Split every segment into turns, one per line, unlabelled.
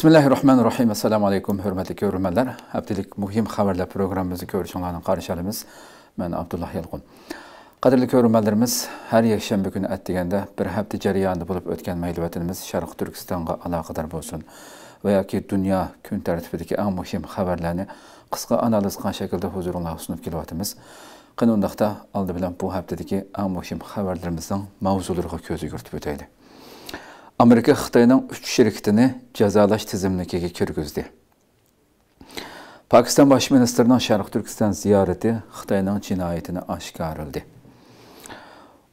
bismillahi rohmanir rohim assalomu alaykum hurmatli ko'rurmanlar haftalik muhim xabarlar programmamizni ko'rishinglarni qarishalimiz man abdulloh yalqun qadrli ko'rurmanlarimiz har yakshanba kuni atdeganda bir hafta jarayonida bo'lib o'tgan maylivatinimiz sharq turkistonga aloqador bo'lsin va yoki dunyo kun tartibidagi eng muhim xabarlarni qisqa analiz qilgan shaklda huzuringizga sunib kelyapmiz qani undaqda oldi bilan bu haftadagi eng muhim xabarlarimizning mavzulariga ko'z yugurtib o'taylik amerika Xitayının uch şirketini jazolash tizimligiga kirgizdi Pakistan bosh ministrining sharq turkiston ziyorati xitoyning jinoyatini oshkorildi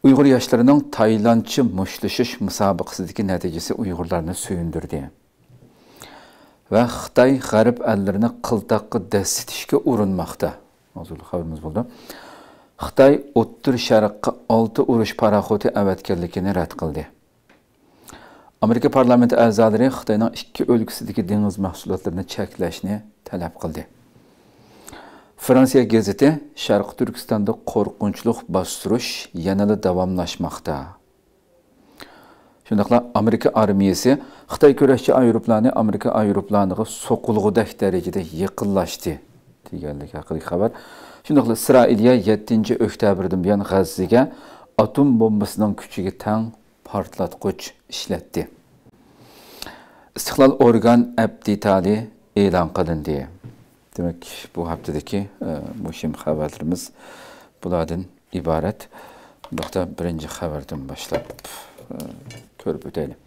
uyg'ur yoshlarining tailandchi mushtlashish musobaqasidagi natijasi uyg'urlarni suyundirdi va xitoy g'arb allarini qiltoqqa dassitishga urinmoqda hozir xabarimiz bo'ldi xitoy o'ttir sharqqa 6 urush paraxoti avatganligini rad qildi amerika parlamenti a'zolari xitoyning ikki o'lkasidagi dengiz mahsulotlarini cheklashni talab qildi fransiya gazeti Sharq turkistonda qo'rqinchliq bostirish yanada davomlashmoqda shundoqla amerika armiyasi xitoy kurashchi aeroplani amerika aeroplaniga soqulg'udak darajada yaqinlashdi deganlik haqiqiy xabar shundoqla isroiliya 7 oktyabrdan buyon g'azzaga atom bombasining kuchiga tang partlatqıç işlətdi. İstiqlal orqan əbditali elan qılındı. Demək, bu həftədəki e, mühim xəbərlərimiz bulardan ibarət. Bunda birinci xəbərdən başlayıb e, görüb ötəyli.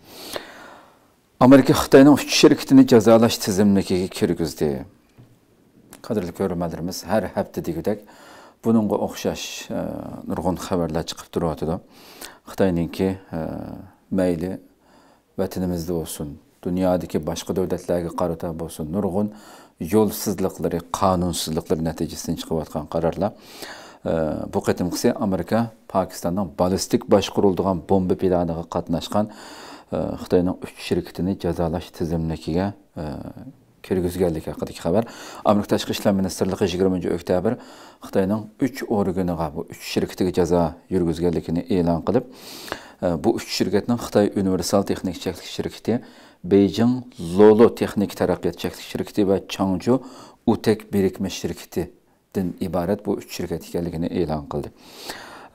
Amerika Xitayının üç şirkətini cəzalaş tizimlikiga kirgizdi. Qadırlı görmələrimiz hər həftədəki dək bununla oxşaş e, nurgun xəbərlər çıxıb duruyatdı. Xitayninki e, meyli vətənimizdə olsun, dünyadakı başqa dövlətlərə qarata olsun, nurgun yolsuzluqları, qanunsuzluqları nəticəsində çıxıb kararla. qərarlar e, bu qitimqisi Amerika Pakistandan ballistik başqurulduğan bomba planına qatnaşqan e, Xitayning üç şirketini cəzalaş tizimlikiga kirgizganlik haqidagi xabar amerika tashqi ishlar ministrligi yigirmanchi oktyabr xitoyning uch organiga bu uch shirkatiga jazo yurgizganligini e'lon qilib e, bu uch shirkatning xitoy universal texnik cheklik shirkati beyjing lolo texnik taraqqiyot cheklik shirkati va changju utek birikma shirkatidan iborat bu uch shirkat ekanligini e'lon qildi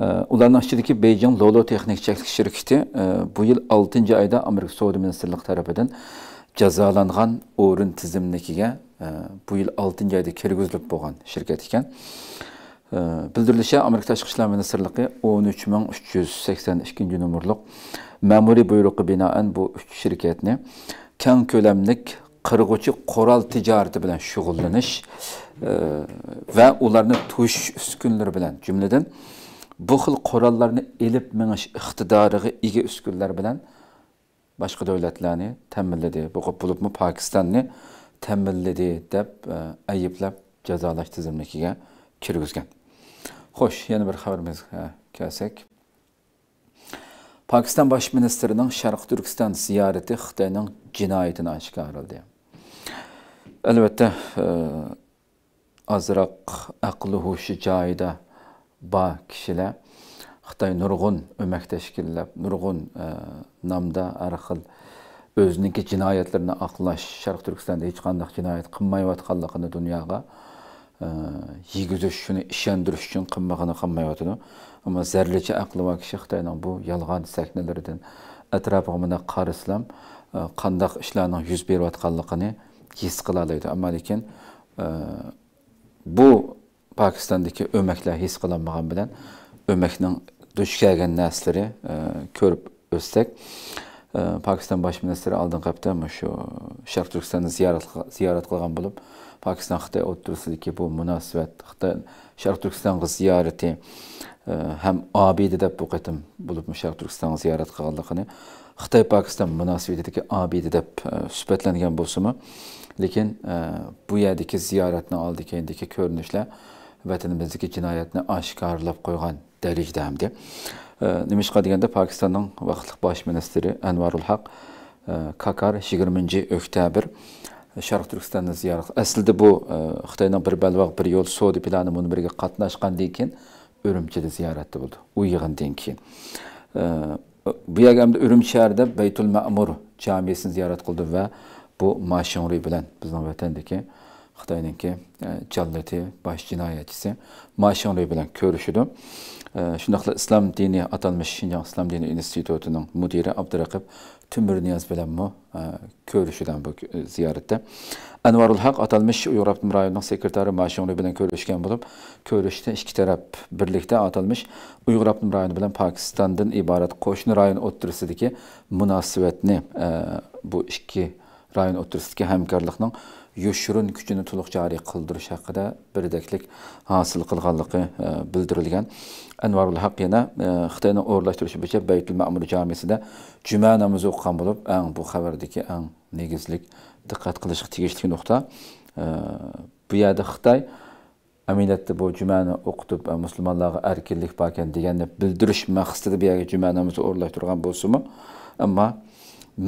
e, ularning ichidagi beyjing lolo texnik cheklik shirkati e, bu yil oltinchi oyda amerika savdo ministrligi tarafidan jazolangan o'rin e, bu yil 6. kirgizilib bo'lgan shirkat ekan e, iken. amerika tashqi ishlar ministrligi Ministerliği 13.382 ming memuri buyruğu binaen bu uch shirkatni keng ko'lamlik qirg'uchi qo'ral tijorati bilan shug'ullanish e, va ularni tush uskunlari bilan jumladan bu xil qurollarni ilib minish iqtidoriga ega uskunlar bilan boshqa davlatlarni ta'minladi bo'g'ib bo'libmi Pakistan'ı ta'minladi de ayblab e, jazolash tizimligiga kirgizgan Hoş yeni bir xabarimizga e, kelsak pokiston bosh ministrining sharqi turkiston ziyorati xitoyning jinoyatini oshkorladi e, albatta ozroq aqli hushi joyida bor kishilar xitoy nurg'un o'mak tashkillab nurg'un e, nomda har xil o'ziniki jinoyatlarni oqlash sharq turkistonda hech qanday jinoyat qilmayotganligini dunyoga e, yeg'izish shuni ishontirish uchun qilmag'ini qilmayotidi ammo zarlicha aqli va kishi xitoyning bu yolg'on sahnalaridan atrofiga mana qaraslam e, qandaq ishlarning yuz berayotganligini his qila oladi ammo lekin bu pokistondagi o'maklar his qilinmagan bilan o'makning e, kelgan östek. ko'rib e, Pakistan Başministeri bosh ministri mı şu shu sharq turkistonni ziyorat kılgan qilgan bo'lib pokiston xitoy ki bu munosabat Şark sharq ziyareti ziyorati e, ham abide deb bu ziyaret bo'lib sharq Pakistan ziyorat qilganligini xitoy pokiston munosabatidagi obida deb e, suhbatlangan bo'lsinmi lekin bu yerdagi ziyoratni oldi keyindagi ko'rinishlar vatanımızdaki cinayetini oshkorlab qo'ygan dərəcədə həmdir. Nimişqa deyəndə Pakistanın vaxtlıq baş ministri Ənvarul Haq Kakar 20-ci oktyabr Şərq Türkistanı ziyarət. Əslində bu Xitayla bir bəlvaq bir yol Saudi planı bunu birgə qatnaşqandan keyin Ürümçidə ziyarətdə buldu. O yığından keyin. Bu yəqəmdə Ürümçi şəhərində Beytül Məmur camiəsini ziyarət qıldı və bu Maşinuri bilən bizim vətəndəki Xitayınınki cəllati baş cinayətçisi Maşinuri bilən görüşüdü. shundoqla ee, İslam dini atalmish shinjong İslam dini institutining mudiri abduraqib tumur niyoz bilanmi e, ko'rishidan bu e, ziyoratda anvarul haq atalmish uyg'ur abdum rayonining sekretari mashuni bilan ko'rishgan bo'lib ko'rishda ikki taraf birlikda atalmish uyg'ur abdum rayoni bilan pokistondan iborat qo'shni rayon o'ttirisidagi munosabatni e, bu ikki rayon o'ttirisidagi hamkorlikning yoshurun kuchini to'liq joriy qildirish haqida birdaklik hosil qilganligi bildirilgan anvarul haq yana e, xitoyni o'rlashtirishi bo'yicha baytul ma'mur jamisida juma namozi o'qigan bo'lib eng bu xabardagi eng negizlik diqqat qilish tegishli nuqta e, bu yerda xitoy aminatda bu jumani o'qitib e, musulmonlarga erkinlik bor ekan deganni bildirish maqsadida bu yerga juma namozi o'rinlashtirgan bo'lsinmi ammo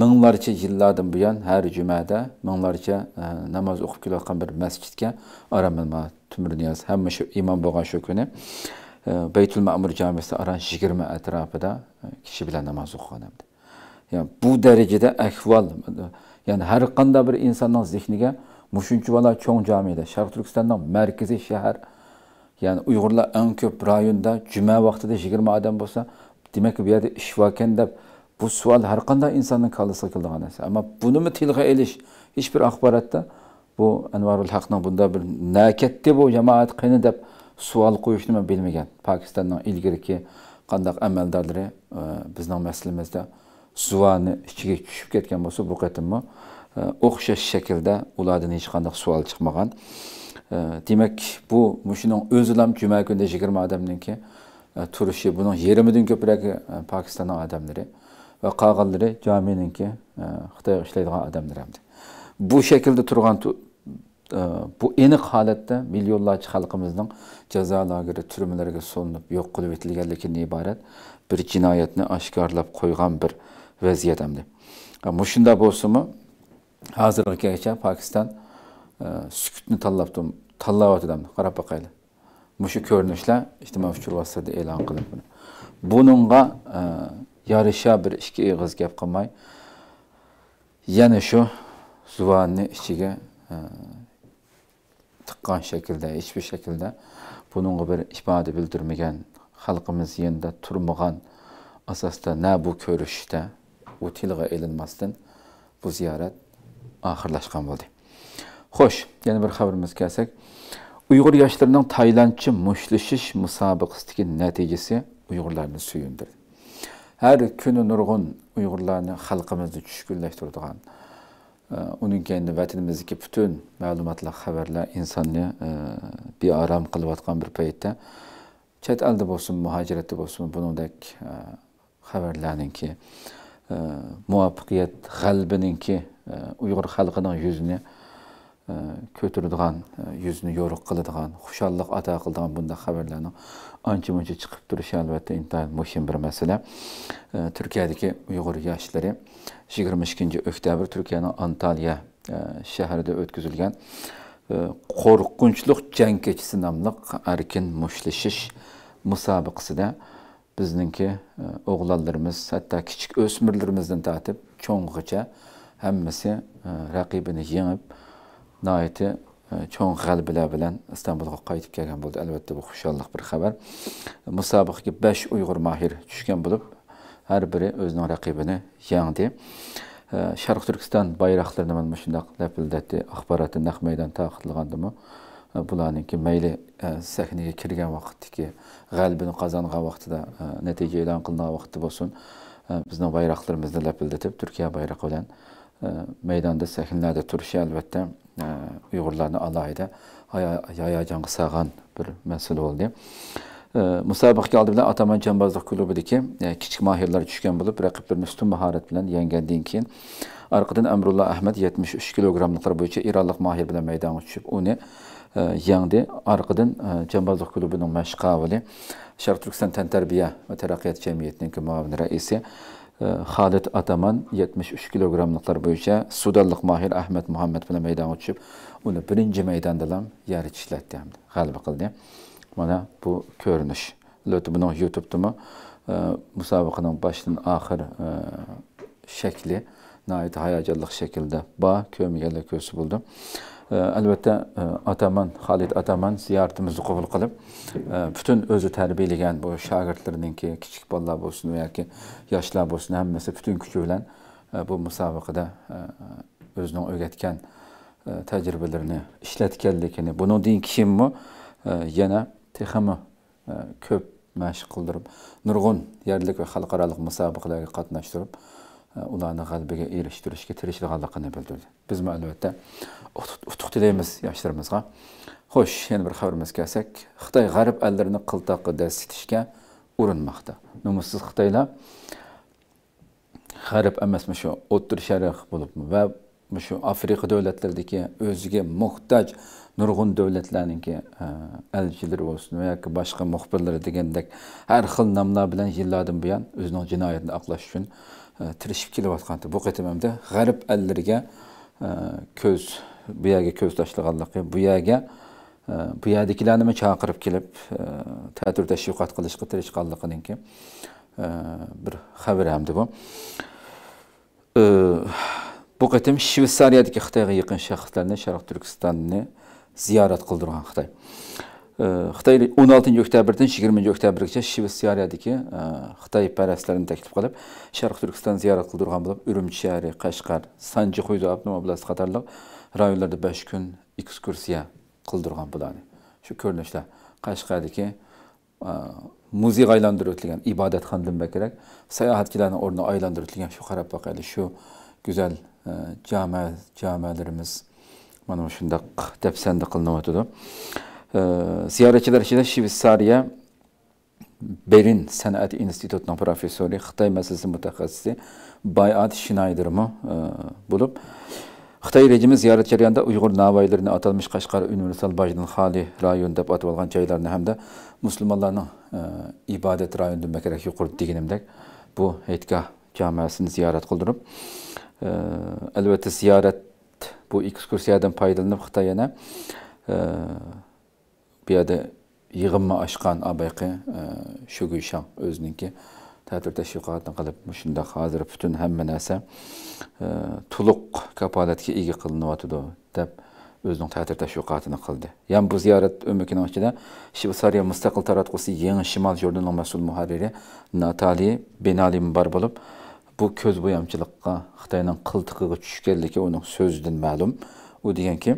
minglarcha yillardan buyon har jumada minglarcha namoz o'qib kelayotgan bir masjidga aramilma tumir niyoz hamma shu imom bo'lgan shu kuni Beytul ma'mur jomesi aran yigirma atrofida e, kishi bilan namoz o'qigan ya'ni bu darajada ahvol ya'ni har qanday bir insonning zehniga mushuncha bola cho'ng jomida sharq turkistonning markaziy shahar ya'ni uyg'urlar eng ko'p rayonda juma vaqtida yigirma odam bo'lsa demak bu yerda ish ekan deb bu savol har qanday insonni kollasiga keladigan narsa ammo bunimi tilga olish hech bir axborotda bu anvarul haqning bunda bir nakatdi bu jamoat qiyni deb savol qo'yishni man bilmagan pokistonning ilgariki qandaq amaldorlari e, bizning maslimizda zuvani ichiga tushib ketgan bo'lsa bu qatimmi e, o'xshash shaklda ulardan hech qanday savol chiqmagan e, demak bu mushuning o'zi ham juma kunida yigirma odamninki turishi buning yarmidan ko'pragi pokistonning odamlari va qolganlari jomininki xitoyga ishlaydigan odamlar hamdi bu shaklda turgan bu aniq holatda millionlarcha xalqimizning jazo lageri turmalarga solinib yo'q qilib etilganligidan iborat bir jinoyatni oshkorlab qo'ygan bir vaziyat hamda mushunda e, bo'lsinmi hozirgacha pokiston e, sukutni tanlabdi tanlayotdi qarab boqaylik mushu ko'rinishlar ijtimoiy uchur vositasida e'lon qilib buningga e, yarisha bir ikki og'iz gap qilmay yana shu zuvonni ichiga tiqqan shaklda hech bir shaklda buningga bir ifoda bildirmagan xalqimiz yenda turmagan asosda na bu ko'rishda u tilga ilinmasdan bu ziyorat oxirlashgan bo'ldi xo'sh yana bir xabarimizga kelsak uyg'ur yoshlarining tailandcha mushtlashish musobaqasidagi natijasi uyg'urlarni suyundirdi har kuni nurg'un uyg'urlarni xalqimizni tushkunlashtiradigan uning endi vatanimizdagi butun ma'lumotlar xabarlar insonni e, bearom qilayotgan bir paytda chet elda bo'lsin muhojiratda bo'lsin buningdek e, xabarlarninki e, muvaffaqiyat g'albininki uyg'ur xalqining yuzini Э, ko'tiradigan e, yuzni yo'riq qiladigan xushalliq ato qiladigan bunday xabarlarni ancha muncha chiqib turishi albatta intayin muhim bir masala e, turkiyadagi uyg'ur yoshlari yigirma ikkinchi oktyabr turkiyaning antaliya shahrida e, o'tkazilgan qo'rqinchliq jang kechisi nomli erkin mushtlashish musobaqasida bizningki o'g'lonlarimiz hatto kichik o'smirlarimizdan tortib cho'ng'icha hammasi raqibini yengib naiti e, çoğun qəlbilə bilən İstanbul'a qayıtıb gələn buldu. Əlbəttə bu xoşallıq bir xəbər. Müsabiqəyə 5 Uyğur mahir düşkən bulub, hər biri özünün rəqibini yendi. Şərq e, Türkistan bayraqlarını mən məşindaq ləpildətdi, axbaratı nəq meydan taqıtılğandımı. E, Bularınki məyli səhnəyə kirgən vaxtdiki qəlbini qazanğa vaxtıda nəticə elan qılınan vaxtı olsun. Bizim bayraqlarımızı ləpildətib Türkiyə bayrağı ilə meydanda səhnələrdə turuşu əlbəttə Ee, uyg'urlarni alayda yayajong'i sag'an bir mesele oldu. musobaqaga oldi ee, bilan ataman jambozlik klubidagi e, kichik mahirlar tushgan bo'lib raqiblarni ustun mahorat bilan yenggandan keyin arqadan Emrullah Ahmet 73 uch kilogrammliklar bo'yicha eronlik mahir bilan maydonga tushib uni e, yengdi arqadan e, jambozlik klubining mashqavili sharq turkiston tantarbiya va taraqqiyot jamiyatining muavin reisi. Э, Xalid Ataman 73 kilogrammliqlar bo'yicha Sudanlik Mahir Ahmad Muhammad bilan maydonga tushib, uni birinchi maydonda ham yari tishlatdi hamda g'alaba qildi. Mana bu ko'rinish. Lo'ti buni YouTube'dami э, musobaqaning ahir oxir э, shakli, nihoyat şekilde shaklda bor, ko'rmaganlar ko'rsa bo'ldi. albatta e, ataman halid ataman ziyoratimizni qabul qilib e, butun o'zi tarbiyalagan bu shogirdlarninki kichik bolalar bo'lsin yoki yoshlar bo'lsin hammasi butun kuchi bilan e, bu musobaqada o'zining o'rgatgan tajribalarini ishlatganligini bundan keyinmi yana texmi ko'p mashq qildirib nurg'un yerlik va xalqaro musobaqalarga qatnashtirib Э, ularni g'alabaga erishtirishga tirishilganligini bildirdi biz albatta utuq tilaymiz yoshlarimizga xo'sh yana bir xabarimizga kelsak xitoy g'arb allarini qiltaqida sitishga urinmoqda nomussiz xitoylar g'arb emasmi shu o'ttir sharq bo'lib va shu afrika davlatlaridagi o'ziga muhtoj nurg'un davlatlarning e, elchilari bo'lsin yoki boshqa muxbirlar degandek har xil nomlar bilan yillardan buyon o'zining jinoyatini oqlash uchun Э, tirishib kelayotganda bo'qetimamda g'arb allariga e, ko'z bu yerga ko'z tashlaganligi bu yerga e, bu yerdagilarni nima chaqirib kelib e, tatur tashviqot qilishga tirishganliginiki bir xabar hamdi bu bu qatim shvetsariyadagi xitoyga yaqin shaxslarni sharq turkistonni ziyorat qildirgan xitoy xitoy 16 oktyabrdan 20 oktyabrgacha shvetsariyadagi xitoy parastlarini taklif qilib sharq turkiston ziyorat qildirgan bo'lib urumchi shahri qashqar sanjixuydo abnoma oblast qatorli rayonlarda 5 kun ekskursiya qildirgan bo'ladi shu ko'rinishda qashqardagi muzeyga aylantirib o'tilgan ibodatxon demak kerak sayohatchilarni o'rni aylantirib o'tilgan shu qarab boqayli shu go'zal jama jamalarimiz mana shunda dafsanda qilinib o'tadi Ee, ziyaretçiler içinde Şivissariye Berin Sanat İnstitütü'nün profesörü, Xitay meselesi mütexessisi Bayat Schneider'ımı e, bulup Xitay rejimi ziyaretçilerinde jarayonida Uyg'ur navoiylarini atalmış Qashqar universal Bajdin Xali rayon deb atab olgan joylarni hamda musulmonlarning e, ibodat rayoni demak kerak yuqori bu Heytgah camiasını ziyaret qildirib e, albatta ziyorat bu ekskursiyadan foydalanib Xitoy yana e, пияда yig'imni ochgan abayqi shugu sham o'ziniki ta'til tashviqotni qilib shunda hozir butun hamma narsa tuluq kapolatga ega qilinyotidi deb o'zining ta'til tashviqotini qildi ya'ni bu ziyorat umikini ichida shvetsariya mustaqil taratqusi yangi Şimal jurnalining məsul muharriri natali benali bar bo'lib bu ko'z bo'yamchilikqa xitoyning ki tushganligi uning so'zidan o u ki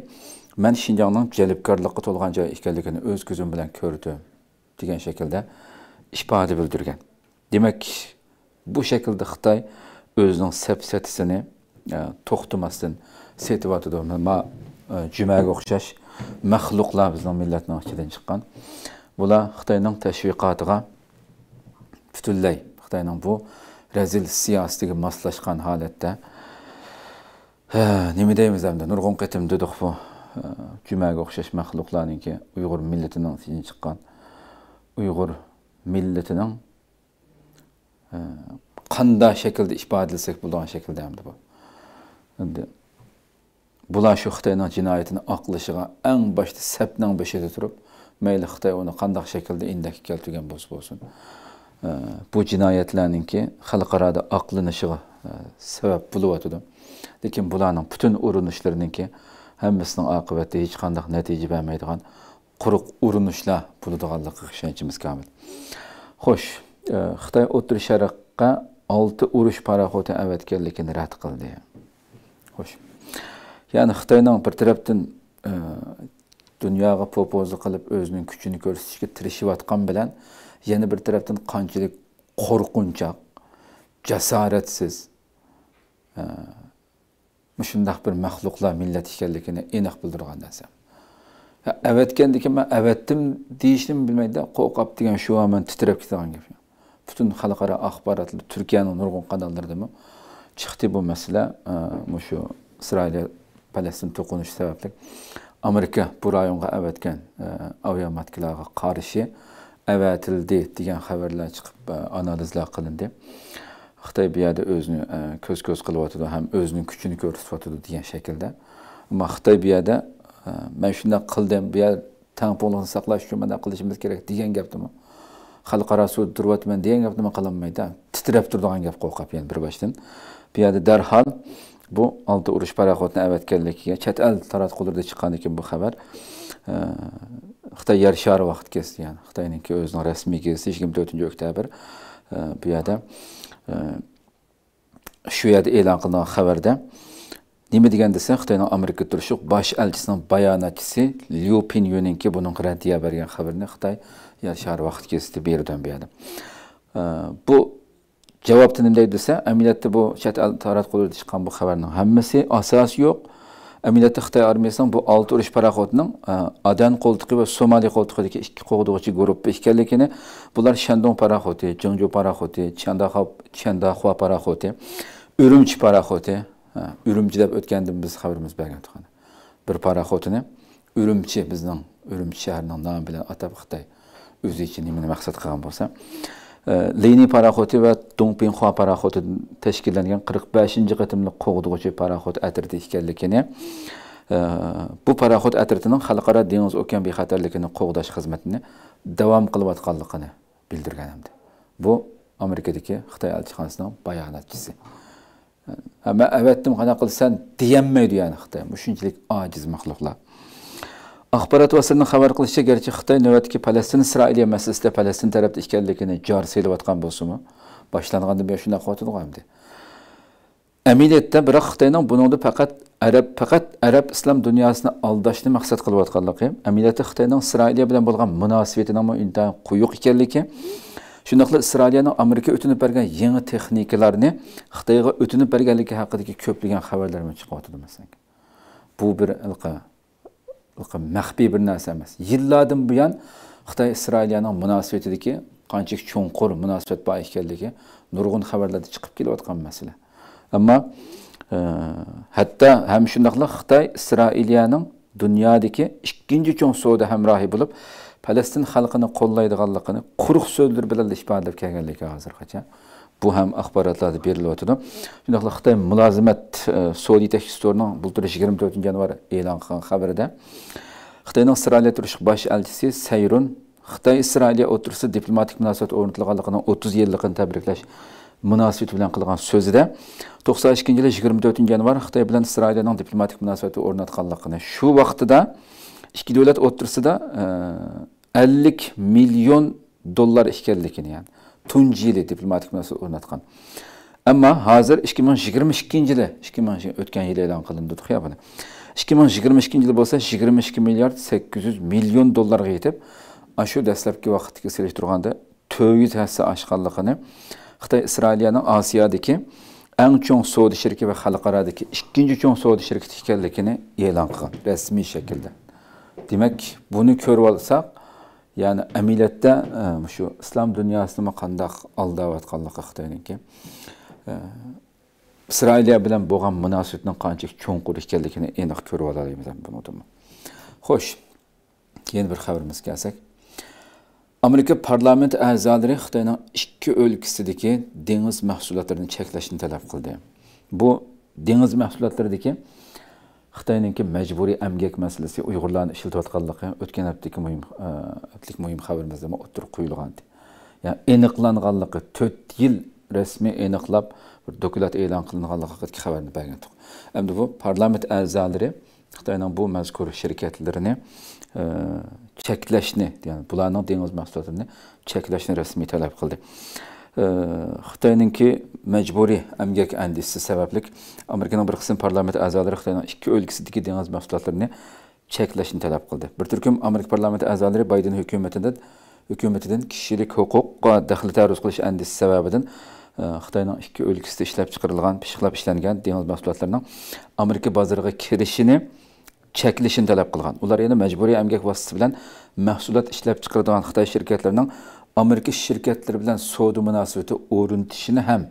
mən Şinjanın cəlbkarlıqı tolğan cay ikənligini öz gözüm bilan gördüm degan şekilde ifadə bildirgan. Demek bu şəkildə Xitay özünün səbsətisini e, toxtumasdan setib atıdı. Ma e, cüməyə oxşaş məxluqlar bizim millətin içindən çıxan. Bular Xitayının təşviqatına bütünlüy Xitayının bu rezil siyasetiga moslashgan holatda e, nima deymiz endi nurg'un qitim dedik bu jumaga o'xshash maxluqlarniki uyg'ur millatining ichidan chiqqan uyg'ur millatining e, qanday shaklda ifodalansak bo'lgan shaklda hamda bu endi bular shu xitoyning jinoyatini oqlashiga eng boshda sapning beshida turib mayli xitoy uni qandoq shaklda indakka keltirgan bo'lsa bo'lsin e, bu jinoyatlarninki xalqaroda oqlanishiga e, sabab bo'lyotidi lekin bularning butun urinishlarininki hammasining oqibati hech qanday natija bermaydigan quruq urinishlar bo'ladiganligi ishonchimiz komil xo'sh e, xitoy o'ttir sharqqa olti urush paroxoti avatganligini rad qildi xo'sh ya'ni xitoyning bir tarafdan e, dunyoga popozi qilib o'zining kuchini ko'rsatishga tirishayotgan bilan yana bir tarafdan qanchalik qo'rqinchoq jasoratsiz e, shundoq bir maxluqlar millat ekanligini aniq bildirgan narsa avatgandikin man avatdim deyishni bilmaydida qo'rqab degan shu man titrab ketgan gap butun xalqaro axborotlar turkiyani nurg'un kanallarida chiqdi bu masala shu isroiliya falastin to'qinishi sababli amerika bu rayonga avatgan aviomatkalarga qarshi avatildi degan xabarlar chiqib analizlar qilindi xitoy bu yerda o'zini e, ko'z ko'z qilyotidi ham o'zini kuchini ko'rsatyotidi degan shaklda ammo xitoy bu yerda e, man shunday qildim bu yer tangpoliqni saqlash uchun bunday qilishimiz kerak degan gapdimi xalqaro sud turyapman degan gapni nima qilinmaydi titrab turadigan gap qo'rqib bir boshdan bu yerda darhol bu olti urush paroxodni avatganligiga chet el taratqularda chiqqan ekan bu xabar e, xitoy yer shari vaqt kesdi ya'ni xitoyniki o'zini rasmiy kezi yigirma to'rtinchi oktyabr bu yerda shu yerda e'lon qilingan xabarda nima degan desa xitoyning amerika turishi bosh elchisining bayonotchisi lyu pin yuninki buning raddiya bergan xabarni xitoy shahar vaqt gazeti berdan berdi bu javobda nima deydi desa amaliyotda bu chet el tarat chiqqan bu xabarni hammasi asos yo'q millat xitoy armiyasining bu olti urush paraxodning e, adan qo'ltiqi va somali qo'ltiqidagi ikki quvg'uvchi guruhi ekanligini bular shandong paraxodi jongju paraxodi chandaxua paraxodi urumchi paraxodi e, urumchi deb o'tganda biz xabarimiz bergan bir paraxodini urumchi bizning urumchi shahrining nomi bilan atab xitoy o'zi uchun nimani maqsad qilgan bo'lsa Lini paraxoti va Dongpinghua paraxoti tashkillangan 45-chi qatimli qo'g'dug'uchi paraxot atirdi ekanligini bu paraxot atirdining xalqaro dengiz okean bexatarligini qo'g'dash xizmatini davom qilayotganligini bildirgan hamdi bu amerikadagi xitoy elchixonasining bayonotchisi ama aytdim qanaqa qilsan deyolmaydi ya'ni xitoy shunchalik ojiz maxluqlar axborot vaslining xabar qilishicha garchi xitoy navbatdagi falastin isroiliya masalasida falastin tarafda ekanligini jor selayotgan bo'lsinmi boshlangandan buyon shunday qilyotgandi amaliyotda biroq xitoyning buningda faqat arab faqat arab islom dunyosini aldashni maqsad qilayotganligi amaliyotda xitoyning isroiliya bilan bo'lgan munosabatini intayin quyuq ekanligi shundoqla isroiliyaning amerika o'tinib bergan yangi texnikalarni xitoyga o'tinib berganligi haqidagi ko'plagan xabarlar chiqyotdi bu bir ilqa maxfiy bir narsa emas yillardan buyon xitoy isroiliyaning munosabatidagi qanchalik cho'nqur munosabat bor ekanligi nurg'un xabarlarda chiqib kelayotgan masala ammo e, hatto ham shundoqla xitoy isroiliyaning dunyodagi ikkinchi cho'ng savdo hamrohi bo'lib falastin xalqini qo'llaydiganligini quruq so'zlar bilan ifodalab kelganligi hozirgacha bu ham axborotlarda berilyotidi shundoqla xitoy mulozimat e, sodiy tekstorning bultur yigirma to'rtinchi yanvar e'lon qilgan xabarida xitoyning isroilga turish bosh elchisi sayrun xitoy isroilya o'tirsida diplomatik munosabat o'rnatilganligini o'ttiz yilligini tabriklash munosabati bilan qilgan so'zida to'qson ikkinchi yili yigirma to'rtinchi yanvar xitoy bilan isroilyaning diplomatik munosabati o'rnatganligini shu vaqtida ikki davlat o'rtasida e, ellik million dollar ekanligini ya'ni тунчи yili diplomatik munosabat o'rnatgan ammo hozir ikki ming yigirma ikkinchi yili ikki ming o'tgan yili e'lon qilindi dedik ya buni ikki ming yigirma ikkinchi yil bo'lsa yigirma ikki milliard sakkiz yuz million dollarga yetib shu dastlabki vaqtga solishtirganda to'rt yuz hassa oshganligini xitoy isroiliyaning osiyodagi eng chong savdo shirki va xalqarodagi ikkinchi chong savdo shirkiti ekanligini e'lon qilgan rasmiy shaklda demak buni ko'rib olsak ya'ni amiliyatda e, shu islom dunyosi nima qandoq aldayotganligi xitoyniki e, isroiliya bilan bo'lgan munosabatning qanchalik cho'nqur ekanligini aniq ko'rib olamiz bunidimi xo'sh keyin bir xabarimizga kelsak amerika parlamenti a'zolari xitoyning ikki o'lkasidagi dengiz mahsulotlarini cheklashni talab qildi bu dengiz mahsulotlaridagi xitoyninki majburiy amgak masalasi uyg'urlarni ishlatayotganligi o'tgan haftagi muhim e, haftalik muhim xabarimizda o'tirib qo'yilgandi ya'ni aniqlanganligi to'rt yil rasmiy aniqlab bir dokulat e'lon qilinganligi haqidagi xabarni bergandik endi bu parlament a'zolari xitoyning bu mazkur shirkatlarini e, cheklashni ya'ni bularning dengiz mahsulotlarini cheklashni rasmiy talab qildi Xitayınınki məcburi əmgək əndisi səbəblik Amerikanın bir qism parlament əzaları Xitayın iki ölkəsindəki dəniz məhsullarını çəkləşini tələb qıldı. Bir türküm Amerika parlament əzaları Biden hökumətindən hökumətindən kişilik hüquqqa dəxli təruz qilish əndisi səbəbindən e, Xitayının iki ölkəsində işləb çıxırılğan, pişiqləb işlənən dəniz məhsullarının Amerika bazarına kirişini çəkilişini tələb qılğan. Ular yəni məcburi əmgək vasitəsi ilə məhsulat işləb çıxırılan Xitay şirkətlərinin amerika şirketleri bilen bilan münasebeti uğrun dişini hem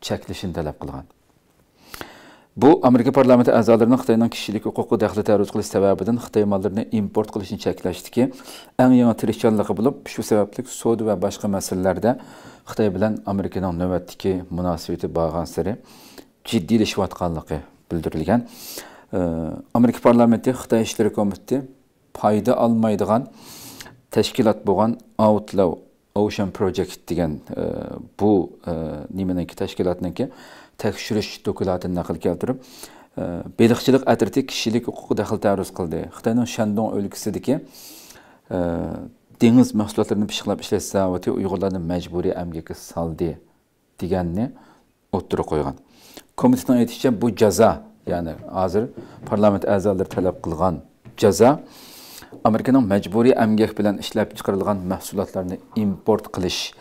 çekilişini talep kılgan. bu amerika parlamenti azalarının Xtay'ın kişilik hukuku daxli təruz qilish sababidan Xtay mallarını import ki, qilishni yana eng yangi şu bo'lib shu sababli savdo va Xtay masalalarda Amerikanın bilan amerikaning navbatdagi munosabati borgan sari jiddiylashayotganligi bildirilgan amerika parlamenti Xtay ishlari komiteti payda olmaydigan tashkilot boğan outlaw ocean project degan e, bu e, nimaniki tashkilotniki tekshirish dokulatini naql keltirib e, beliqchilik atriti kishilik huquqi daxl taruz qildi xitoyning shandong o'lkasidagi dengiz mahsulotlarini pishiqlab ishlatsa zavodi uyg'urlarni majburiy amgakka soldi deganni o'ttirib qo'ygan komitetning aytishicha bu jazo ya'ni hozir parlament a'zolari talab qilgan jazo Amerikanın məcburi əmgək bilən işləb çıxırılğan məhsulatlarını import qilish,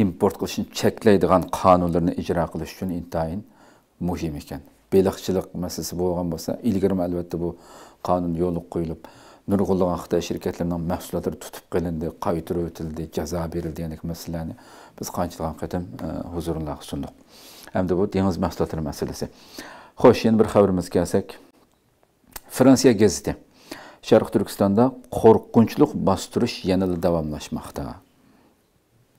import qilishni chekləydigan qanunlarni icra qilish üçün intayin muhim ekan. Beliqçilik məsələsi bo'lgan bo'lsa, ilgirma albatta bu qonun yo'lga qo'yilib, nurg'unlagan Xitoy shirkatlarining məhsullatlari tutib qilindi, qaytirib o'tildi, jazo berildi degan masalani biz qanchadan qadim e, huzuringizga sundiq. Hamda bu dengiz məhsullatlari masalasi. Xo'sh, yana bir xabarimiz kelsak. Fransiya gazeti sharq turkistonda qo'rqinchliq bostirish yanada davomlashmoqda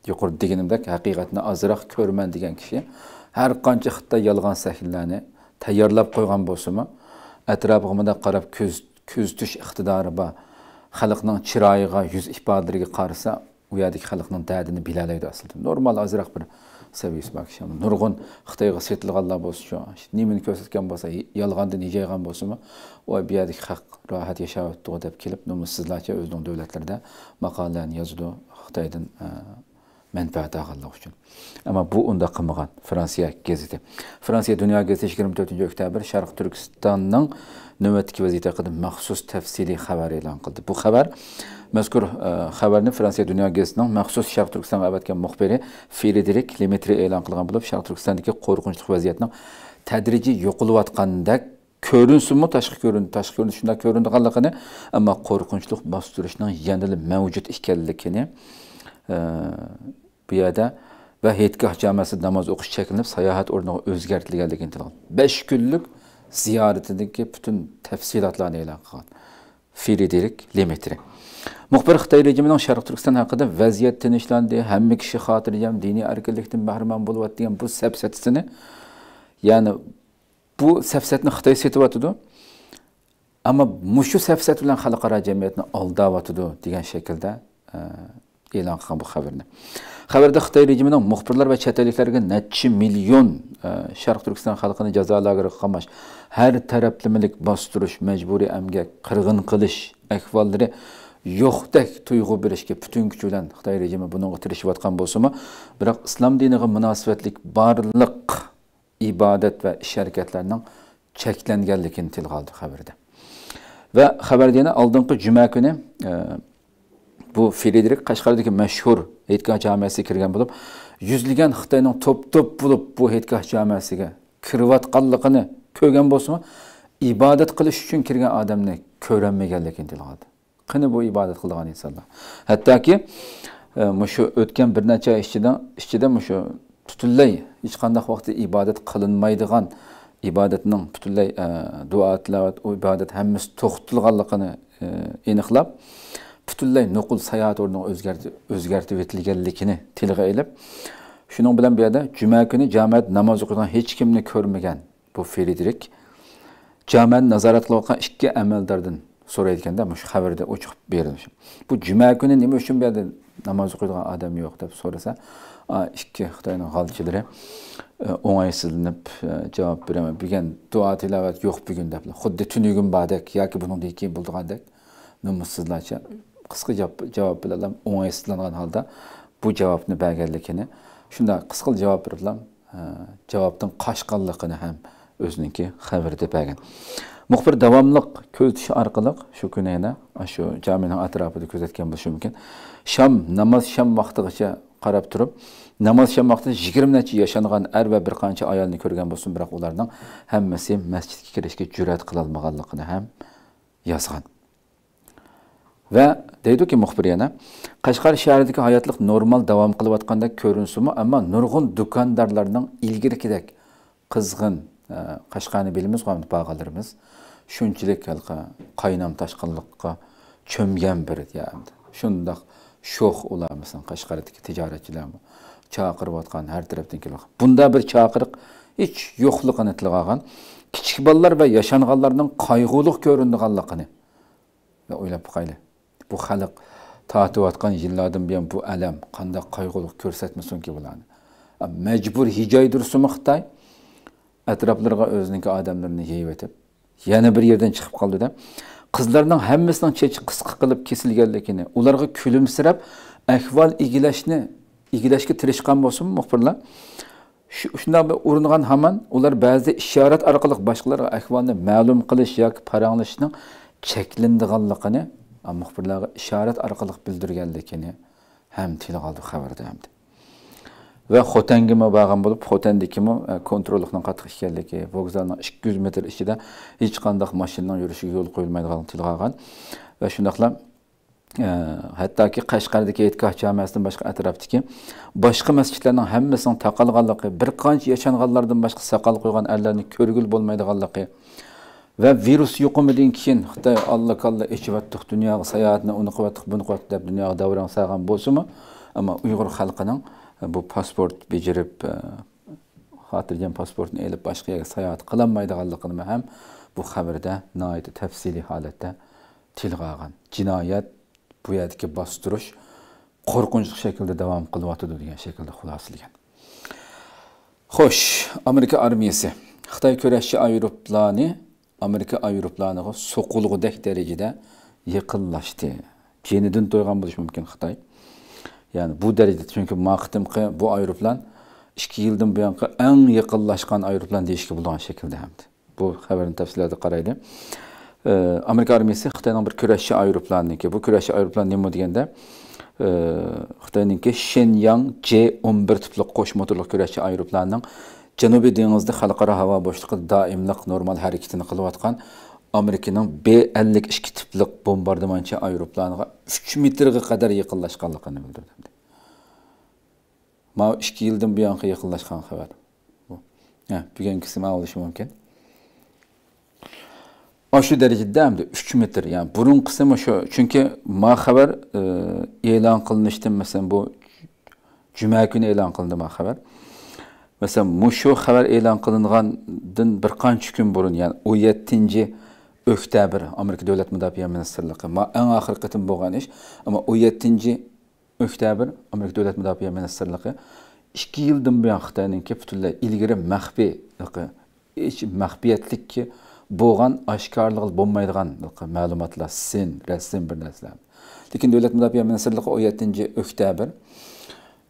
yuqorida deganimdek haqiqatni ozroq ko'raman degan kishi har qancha xitda yolg'on sahnlarni tayyorlab qo'ygan bo'lsinmi atrofiga qarab ko'z kuzatish iqtidori bor xalqning chiroyiga yuz ifodalariga qarasa u yerdagi xalqning dardini bilalaydi aslida normal ozroq bir saviyasi bakisham nurg'un xitoyga setilganlar bo'lsa shu nimani ko'rsatgan bo'lsa yolg'ondan yeygan bo'lsimi voy bu yerdagi haq rohat yashayapti deb kelib sizlarcha o'zining davlatlarida maqolalarni yozdi xitoydan manfaat olganlar uchun ammo bu unda qilmagan fransiya gazeti fransiya dunyo gazeti yigirma to'rtinchi oktyabr sharq turkistonning navbatdagi vaziyati haqida maxsus tafsiliy xabar e'lon qildi bu Məzkur ə, e, xəbərini Fransiya Dünya Gəzisinin məxsus Şərq Türkistan və əvvətkən müxbiri Firidirik Limitri elan qılğan bulub, Şərq Türkistandakı qorxunçluq vəziyyətinin tədrici yoxulub atqandək ko'rinsimi tashqi ko'rin tashqi ko'rinish shunday ko'rinadiganligini ammo qo'rqinchliq bostirishning yanada mavjud ekanligini bu yerda va hetgoh jamasida namoz o'qish cheklanib sayohat o'rniga o'zgartirilganligini tilgan besh kunlik ziyoratidagi butun tafsilotlarni e'lon qilgan firidirik limitri muxbir xitoy rejimining sharq turkiston haqida vaziyat tinchlandi hamma kishi xotirjam diniy erkinlikdan bahramand bo'lyapti degan bu safsatisini ya'ni bu safsatni xitoy setyotidi ammo mushu safsat bilan xalqaro jamiyatni aldayotidi degan shaklda e, e'lon qilgan bu xabarni xabarda xitoy rejimining muxbirlar va chet elliklarga necha million e, sharq turkiston xalqini jazolaga qamash har taraflimilik bostirish majburiy amgak qirg'in qilish ahvollari yo'qdek tuyg'u berishga butun kuchi bilan xitoy rejimi bunga tirishayotgan bo'lsinmi biroq islom diniga munosabatlik barliq ibodat va ish harakatlarning cheklanganligini tilga oldi xabarda va xabarda yana oldingi juma kuni e, bu fridrik qashqardagi mashhur heytgoh jamiyasiga kirgan bo'lib yuzlagan xitoyning to'p to'p bo'lib bu heytgoh jamiyasiga kirayotganligini ko'rgan bo'lsinmi ibodat qilish uchun kirgan odamni ko'rolmaganligini tilga oldi qani bu ibodat qiladigan insonlar hattoki e, shu o'tgan bir necha ishchidan ishchida shu butunlay hech qanday vaqtda ibodat qilinmaydigan ibodatning butunlay e, duo tilovat ibodat hammasi to'xtatilganligini e, aniqlab butunlay nuqul sayohat o'rnini o'zgartirib etilganligini tilga ilib shuning bilan bu yerda juma kuni jamoat namoz o'qigan hech kimni ko'rmagan bu feridrik jamoani nazorat qilayotgan ikki amaldordan so'rayotganda shu xabarda o'chiq berdi bu juma kuni nima uchun bu yerda namoz o'qiydigan odam yo'q deb so'rasa ikki xitoyni g'olchilari e, o'ngaysizlanib e, javob beraman bugun duo tilovat yo'q bugun deb xuddi tunugun bordek yoki buningdan keyin bo'ldigandek nomussizlarcha qisqa javob bilan o'ngaysizlangan holda bu javobni berganligini shunda qisqa javob berib e, javobdan qochqanligini ham o'ziniki xabarda bergan Muhbir davamlık közütüş arkalık şu güneyine, şu caminin etrafı da gözetken buluşu mümkün. Şam, namaz Şam vaktigacha karab turib namaz şam vaqtida yigirma necha yashangan er va bir qancha ayolni ko'rgan bo'lsin biroq ularning hammasi masjidga kirishga jur'at hem yazgan. Ve va ki muhbir yana kaşkar shahridagi hayatlık normal davom qilayotgandek ko'rinsimi ama nurg'un do'kondorlarning ilgirikidek qizg'in qashqarni bilamiz bag'alarimiz shunchalik halqa qaynam tashqinliqqa cho'mgan biri deyapti shundoq sho'x ularmisan qashqaridagi tijoratchilarni chaqirayotgan har tarafdan kelyotgan bunda bir chaqiriq hech yo'qligini tilga olgan kichik bolalar va yashanganlarning qayg'uliq ko'ringanligini o'ylab boqayli bu xalq tatiyotgan yillardan buyon bu alam qanday qayg'uliq ko'rsatmasinki bularni majbur hijoy dursinmi xitoy atroflarga o'ziniki odamlarni yeyib o'tib yana bir yerdan chiqib qoldida qizlarning hammasining chechi qisqa qilib kesilganligini ularga kulimsirab ahvol egilashni egilashga tirishgan bo'lsinmi muxbirlar shundoq uringan hamon ular ba'zi ishorat orqali boshqalarga ahvolni ma'lum qilish yoki paranglashni cheklindiganligini muxbirlarga ishorat orqali bildirganligini ham til qoldi xabarda hamdi va xotangimi bag'am bo'lib xotandikimi e, kontrolni qattiq ekanligi vokzalni ikki yuz metr ichida hech qanday mashinani yurishiga yo'l qo'yilmaydigan til qolgan va shundaqla e, hattoki qashqardagi etgoh jamiyasidan boshqa atrofdagi boshqa masjidlarning hammasini taqalganligi bir qancha yashanganlardan boshqa soqol qo'ygan erlarni ko'rgil bo'lmaydiganligi va virus yuqumidan keyin xitoy alla kalla ichiyotdik dunyoga sayohatni uni qilyotdik buni qilyotdik deb dunyoga davron salgan bo'lsinmi ammo uyg'ur xalqining bu pasport bejirib e, xotirjam pasportni elib boshqa yerga sayohat qilolmaydiganligini ham bu xabarda nihoyatda tafsiliy holatda tilga olgan jinoyat bu yerdagi bostirish qo'rqinchli shaklda davom qilyotidi degan shaklda xulosalgan xo'sh amerika armiyasi xitoy kurashchi aeroplani amerika aeroplaniga so'qulg'udak darajada yaqinlashdi jenidan to'yg'an bo'lishi mumkin xitoy Yani bu derecede çünki maqtımqı bu ayroplan 2 yıldan buyanqı en yakınlaşkan ayroplan deyişki bulduğun şekilde hemdi. Bu haberin tafsilerde qaraydı. E, ee, Amerika armiyasi Xitoyning bir kurashchi aeroplaniki. Bu kurashchi aeroplan nima deganda e, ee, ki, Shenyang J-11 tipli qo'sh motorli kurashchi aeroplanining Janubiy dengizda xalqaro havo bo'shlig'ida doimliq normal harakatini qilayotgan Amerikanın B-50 ishki tiplik bombardimonchi aeroplaniga 3 metrga qadar yaqinlashganligini bildirdi. Mana 2 yildan buyonga yaqinlashgan xabar. Bu. Ha, bugünkisi mana bo'lishi mumkin. Aşı derecede hem de 3 metre yani burun kısmı şu çünkü ma haber e, ilan kılınmıştı mesela bu cuma günü ilan kılındı ma haber. Mesela bu şu haber ilan kılınğandan bir kaç gün burun yani o 7. oktyabr amerika davlat mudofaa ministrligi eng oxirgi qatim bo'lgan ish ammo o'n yettinchi oktyabr amerika davlat mudofaa ministrligi ikki yildan buyon xitoyninki butunlay ilgari maxfiy hech maxfiyatlikki bo'lgan oshkorlig bo'lmaydigan ma'lumotlar sin rasm bir narsalar lekin davlat mudofaa ministrligi o'n yettinchi oktyabr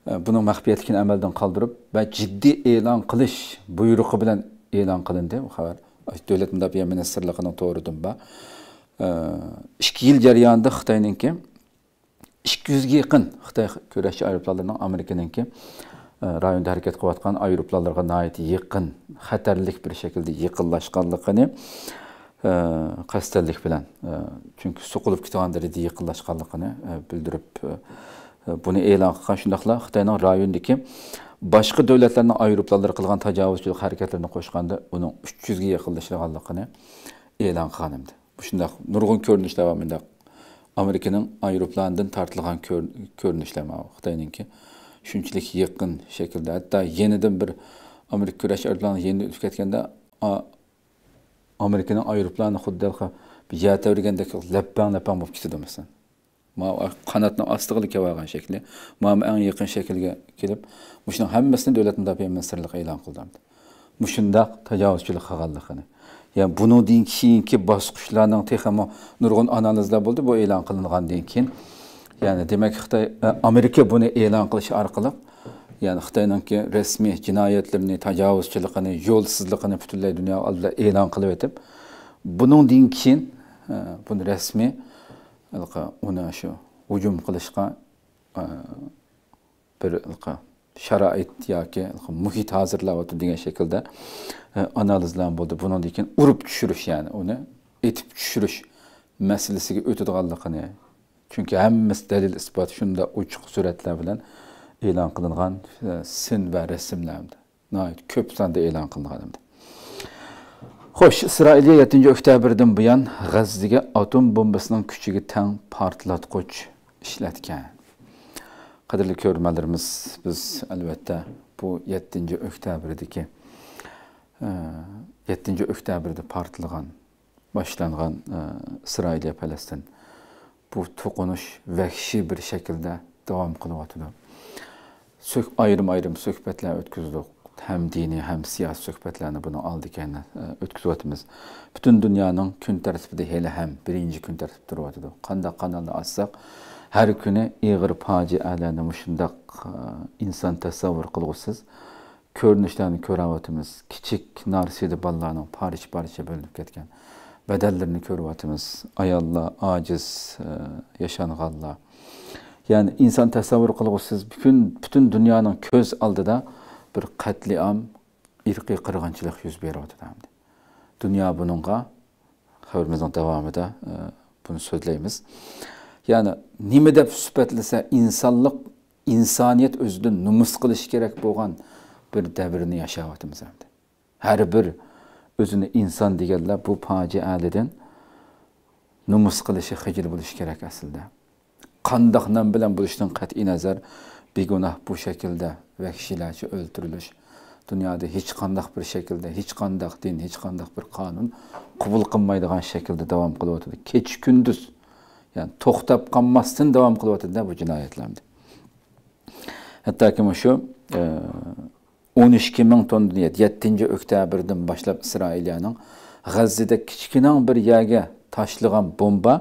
e, bunun maxfiyatlikni amaldan qoldirib va jiddiy e'lon qilish buyrug'i bilan e'lon qilindi bu xabar davlat mudofaa ministrligini to'g'ridim ba ikki yil jarayonida xitoyninki 200 yuzga yaqin xitoy kurashchi aeroplanlarning amerikaninki e, rayonda harakat qilayotgan aeroplanlarga nihoyat yaqin xatarlik bir shaklda yaqinlashganligini qasdallik e, bilan chunki e, suqilib ketgan darajada yaqinlashganligini bildirib buni e'lon qilgan shundoqla xitoyning rayondagi Başka devletlerden ayırıblar kılgan təcavüzçülük hərəkətlərini qoşqanda onun 300-ə yaxınlaşdığını elan qılğan idi. Bu şundaq nurgun görünüş davamında Amerikanın ayırıblarından tartılgan kör, görünüşlər var. ki, şunçilik yakın şekilde hatta yenidən bir Amerika kürəş ərlanı yeni ütkə etkəndə Amerikanın ayırıblarını xuddi bir yətə örgəndək ləbbən ləbbən olub getdi məsələn qanotni osti qilib kelib olgan shekli mana eng yaqin shaklga kelib mushuni hammasini davlat mudofaa ministrligi da, qildi mushundoq tajovuzchilik qilganligini Yani ki keyingi bosqichlarning texmo nurg'un analizlar buldu bu ilan e'lon qilingandan ki, ya'ni demek xitoy e, amerika bunu ilan qilish orqali ya'ni xitoyniki rasmiy jinoyatlarni tajovuzchiligini yo'lsizligini butunlay dunyo ilan e'lon etip, o'tib bundan ki, e, bunu resmi. uni shu hujum qilishga e, bir sharoit yoki muhit hozirlayapti degan shaklda e, analizlar bo'ldi bundan keyin urib tushirish ya'ni uni etib tushirish masalasiga o'tadiganligini chunki hammasi dalil isbot shunda ochiq suratlar bilan e'lon qilingan e, sin va rasmlar ko'p sonda e'lon qilingan xo'sh isroilga yettinchi oktyabrdan buyon g'azzaga atom bombasining kuchiga tang portlatqich ishlatgan qadrli ko'rmalarimiz biz albatta bu yettinchi oktyabrdagi e, yettinchi oktyabrda portlagan boshlangan e, isroiliya falastin bu to'qinish vahshiy bir shaklda davom qilyotidi ayrım-ayrım suhbatlar o'tkazdik hem dini hem siyasi söhbətlərini bunu aldı kəndə e, ötküzü ötümüz. Bütün dünyanın gün tərtibi hele hem birinci gün tərtibi duruyordu. Qanda kanalı açsaq, her günü iğir faciələrini müşündaq e, insan təsavvur qılğısız görünüşlərini körəvətimiz, kiçik narsidi ballarının parça-parça bölünüb getken bədəllərini körəvətimiz, ayalla, aciz, e, yaşanğalla. Yani insan təsavvur qılğısız bütün, bütün dünyanın köz aldı da bir qatliam irqiy qirg'inchilik yuz beryapti hamda dunyo buningga xabarimizni davomida e, buni so'zlaymiz ya'ni nima deb suhbatlasa insonlik insoniyat o'zida numus qilish kerak bo'lgan bir davrni yashayotimiz hamda har bir o'zini inson deganlar bu fojialidan numus qilishi xijil bo'lishi kerak aslida qandoq nom bilan bo'lishidan qat'iy nazar begunoh bu shaklda vahshiylarcha o'ltirilish dunyoda hech qandaq bir shaklda hech qandaq din hech qandaq bir qonun qabul qilmaydigan shaklda davom qilyotdi kech kunduz ya'ni to'xtab qolmasdan davom qilyotdida bu jinoyatlarni hattoki shu e, o'n ikki ming tonna yettinchi oktyabrdan boshlab isroiliyaning g'azzada kichkinang bir yaga tashlagan bomba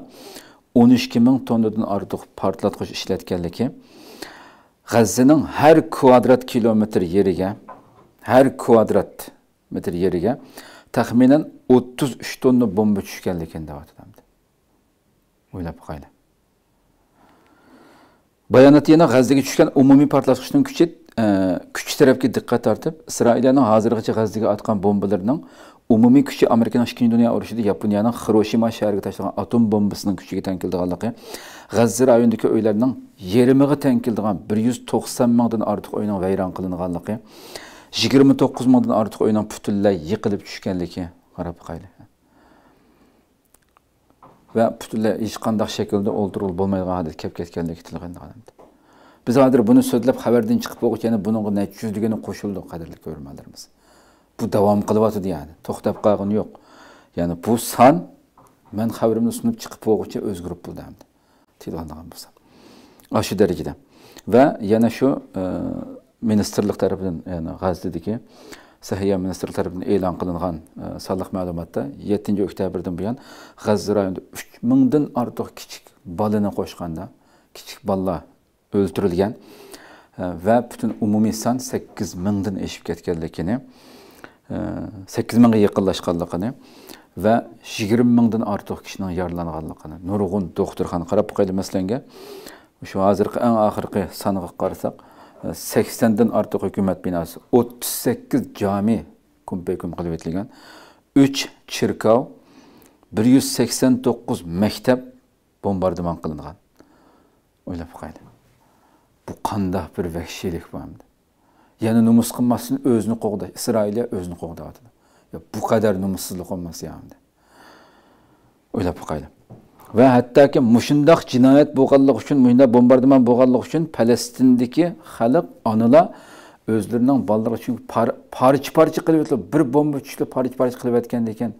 o'n ikki ming tonnadan ortiq portlatqich ishlatganligi g'azzaning har kvadrat kilometr yeriga har kvadrat metr yeriga taxminan 33 tonna bomba davet tushganligini deyapti o'ylab qo'yinglar bayonotda yana umumi tushgan küçük, portlashqichning kuchi e, kuch dikkat artıp, tortib isroilning hozirgacha g'azzaga atkan bombalarının umumiy kuchi amerikaning ikkinchi dunyo urushida yaponiyaning xiroshima shahriga tashlagan atom bombasining kuchiga teng keladiganligi g'azzi rayonidagi uylarning yarmiga teng keladigan bir yuz to'qson mingdan ortiq uyning vayron qilinganligi yigirma to'qqiz mingdan ortiq uyning butunlay yiqilib tushganligi qarab qayli va butunlay hech qanday shaklda o'ldirib bo'lmaydigan holatga kelib ketganligi biz hozir buni so'zlab xabardan chiqib bo'lgach yana bunga nechi yuzligini qo'shildi qadrli ko'rmanlarimiz bu davom qilyotidi ya'ni to'xtab qolgani yok. ya'ni bu son man xabarimni sunib chiqib bo'lguncha o'zgarib bo'ldi hamda deydigan bo'lsam shu darajada va yana shu e, ministerlik tarafidan ya'ni g'aznidagi sahiya ministerlik tarafidan ilan qilingan e, sonliq ma'lumotda yettinchi oktyabrdan buyon g'azza rayonida uch mingdan ortiq kichik bolani qo'shganda kichik bolalar o'ldirilgan e, va butun umumiy son sakkiz mingdan eshib ketganligini 8 mingga yaqinlashganligini va 20 mingdan ortiq kishining yaralanganligini nurg'un doktorxona qarab qo'ydi masalanga shu hozirgi eng oxirgi songa qarasak 80 dan ortiq hukumat binosi 38 jami kumpaykum qilib etilgan 3 chirkov 189 maktab bombardimon qilingan o'ylab qo'ydi bu qandoq bir vahshiylik bu yana nomus qilmasdan o'zini qo'g'da isroilya o'zini qo'g'dayotdi bu qadar nomussizlik bo'lmas endi o'ylab boqaylik va hattoki mushundoq jinoyat bo'lganligi uchun bunday bombardimon bo'lganligi uchun palestindagi xalq onalar o'zlarining bolalari uchun parcha parcha qilib bir bomba tushdi parcha parcha qilib yotgan ekan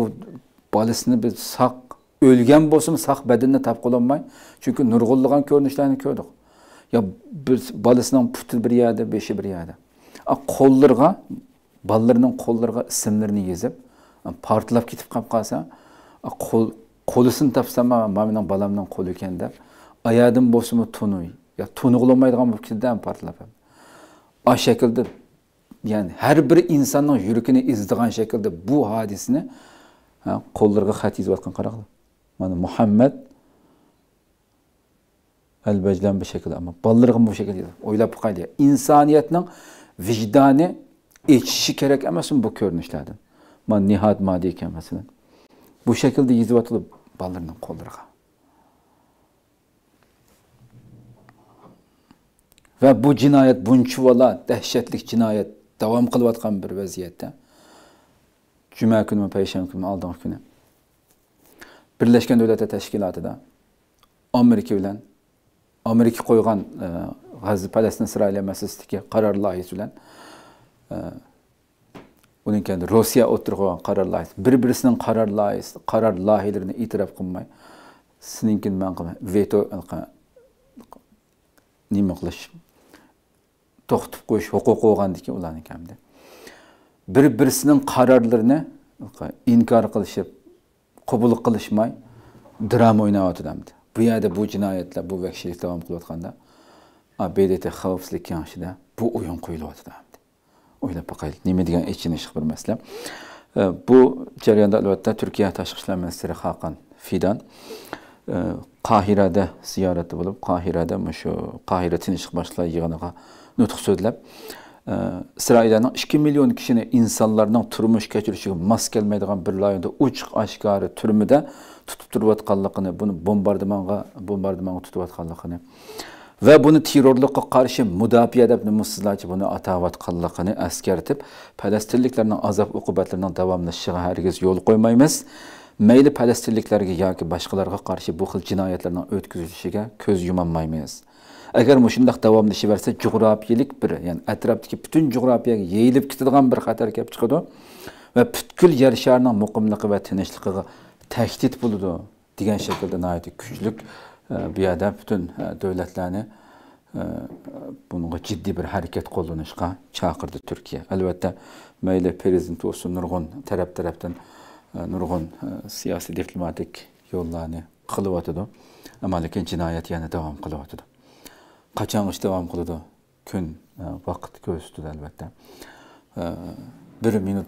u bolasini biz saq o'lgan bo'lsin saq badanni topib chunki nurg'unligan ko'rinishlarni ko'rdik Ya yo bolasinin puti bir yerde, beşi bir yoqda qo'llarga bolalarning qo'llariga ismlarini yezib portlab ketib qolib qolsa qo'l qo'lisini topsam mana mening bolamning qo'li ekan deb ayadim bo'lsinmi tunuy yo tunug'lamaydigan bo'lib ketdi portlab a şekilde, ya'ni her bir insanın yürükünü ezdigan şekilde bu hadisni qo'llariga xat yozayotgan karakla. Yani Muhammed elbeclen bir şekilde ama ballırgın bu şekilde oyla oylap qaydı. İnsaniyetnin vicdanı ekşişi kerek emesin bu görünüşlerden. Man nihat madi ekan mesela. Bu şekilde yizib atılıp ballırının kollarına. Ve bu cinayet bunçuvala dehşetlik cinayet devam kılıp atkan bir vaziyette. Cuma günü mü, Peyşembe günü mü, aldığın günü. Birleşken Devletler Teşkilatı'da Amerika ile amerika qo'ygan e, g'azni palastin isroil masalasidagi qaror loyihasi bilan e, undan keyin rossiya o'tirib qo'ygan qaror loyihasi bir birisining qaror loyihasi qaror loyihalarini e'tirof qilmay seninkini man qilmay veto e, nima qilish to'xtatib qo'yish huquqi bo'lgandan keyin ularni kamda bir birisining qarorlarini inkor qilishib qabul qilishmay drama o'ynayotgandi bu yerda bu jinoyatlar bu vahshiylik davom qilayotganda abedati xavfsizlik kengashida bu o'yin qo'yilyotdi o'ylab boqaylik nima degan ichini ish qilib bilmaslar bu jarayonda albatta Türkiye tashqi ishlar ministri hakan fidan Kahirede e, ziyarati bulup Kahirede mushu Kahiretin tinchlik boshlar yig'iniga nutq so'zlab, e, Isroilning 2 million kishini insonlarning turmush kechirishiga mos kelmaydigan bir loyida ochiq oshkori turmida tutib turayotganligini buni bombardimonga bombardimonga tutayotganligini va buni terrorlikqa qarshi mudofaa deb sizlarcha buni atayotganligini eskartib falastinliklarning azob uqubatlarining davomlashishiga hargiz yo'l qo'ymaymiz mayli falastinliklarga yoki boshqalarga qarshi bu xil jinoyatlarning o'tkazilishiga ko'z yumonmaymiz agar mushundaq davomlashaversa jug'rofiyalik bir ya'ni atrofdagi butun jug'rofiyaga yeyilib ketadigan bir xatar kelib chiqadi va butkul yer sharining muqimligi va tinchligiga Tehdit buludu degan şəkildə nəhayət küçülük e, bir adam bütün e, dövlətlərini e, bununla ciddi bir hareket kullanışka çağırdı Türkiye. Elbette meyle prezident olsun Nurgun taraf taraftan Nurgun siyasi diplomatik yollarını kılıvatıdı. Ama lakin cinayet yani devam kılıvatıdı. Kaçanış devam kılıdı. Gün vakit göğüstü elbette. Bir minut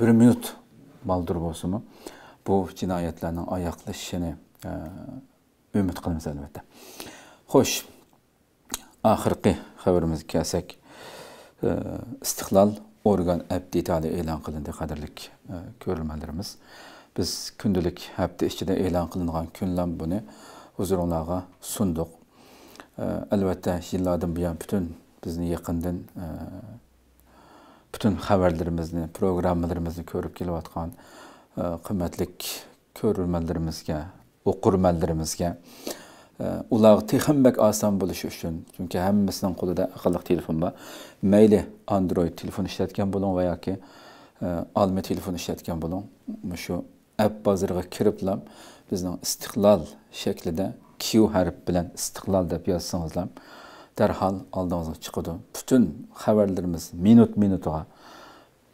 bir minut baldur bolsunmu bu jinoyatlarning oyoqlashishini umid e, qilamiz Hoş. xo'sh oxirgi xabarimizga kelsak e, istiqlol organ aptitali e'lon Kaderlik qadrlik e, ko'rmalarimiz biz kundalik hafta ichida e'lon qilingan kunlar buni huzuringlarga sundiq albatta yillardan buyon butun bizni yaqindan bütün xabarlarimizni programmalarimizni ko'rib kelayotgan e, qimmatlik ko'rurmanlarimizga o'qirmanlarimizga e, ular texnik oson bo'lishi uchun chunki hammasining qo'lida aqlli telefon var. mayli android telefon ishlatgan bo'ling va yoki e, alma telefon ishlatgan Bu shu app bozorga kiribla bizning istiqlol shaklida q harf bilan istiqlol deb yozsangiz Derhal oldingizga chiqadi Bütün haberlerimiz, minut minutga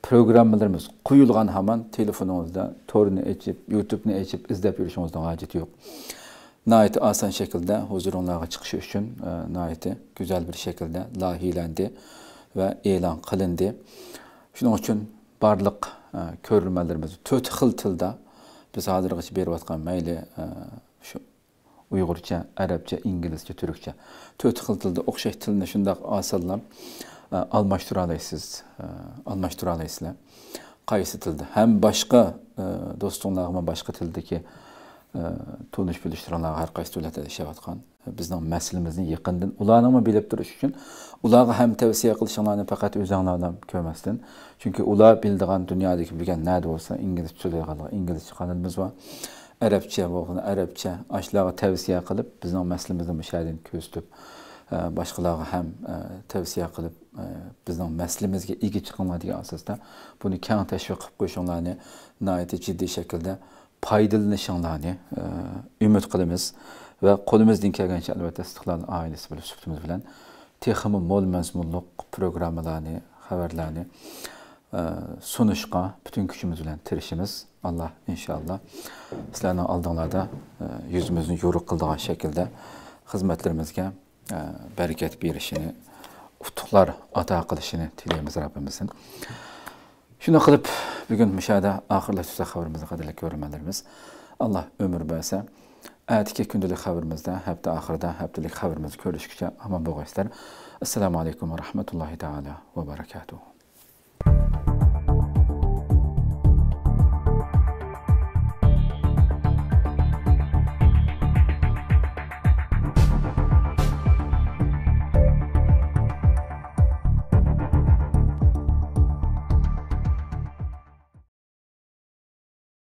programlarımız, kuyulgan hemen telefonumuzda, torunu açıp, youtubeni açıp izlab yurishingizni hojati yok. nayeti asan shaklda huzuringlarga chiqishi uchun e, nayeti güzel bir shaklda lohilandi va e'lon qilindi shuning uchun barliq e, ko'rmanlarimiz to'rt xil tilda biz hozirgacha berayotgan mayli e, uyg'urcha arabcha inglizcha turkcha to'rt xil tilda o'xshash tilni shundoq osonlab almashtira olasiz almashtira olasizlar qaysi tilda ham boshqa do'stinglarga boshqa tildagi tonish bilishtirlar har qaysi davlatda yashayotgan bizning maslimizni yaqindan ularni bilib turish uchun ularga ham tavsiya qilishinglarni faqat o'zinglardan ko'rmasdan chunki ular bildigan dunyodagi bilgan nada bo'lsa ingliz inglizcha qanalimiz bor arabcha bo'lgan arabcha oshlarga tavsiya qilib bizning maslimizni mushadin ko'rsatib e, boshqalarga ham e, tavsiya qilib e, bizning maslimizga ega chiqinglar asosda buni kang tashviq qilib qo'yishinglarni nihoyatda jiddiy shaklda foydalanishinglarni umid qilamiz va qo'limizdan kelgancha albatta istiqlol oilasi bilan suhbatimiz bilan texmi mo'l mazmunli programmalarni xabarlarni sunishqa butun kuchimiz bilan tirishimiz alloh inshaalloh sizlarni oldinglarda e, yuzimizni yo'riq qildigan shaklda xizmatlarimizga e, barakat berishini utuqlar ato qilishini tilaymiz robbimizdan shunday qilib bugun mushada oxirlashtirsa xabarimizni qadrli ko'rmanlarimiz alloh umr bersa atiki kundalik xabarimizda hafta oxirida haftalik xabarimizni ko'rishguncha omon bo'lg'aysizlar assalomu alaykum va rahmatullohi taala va barakatuh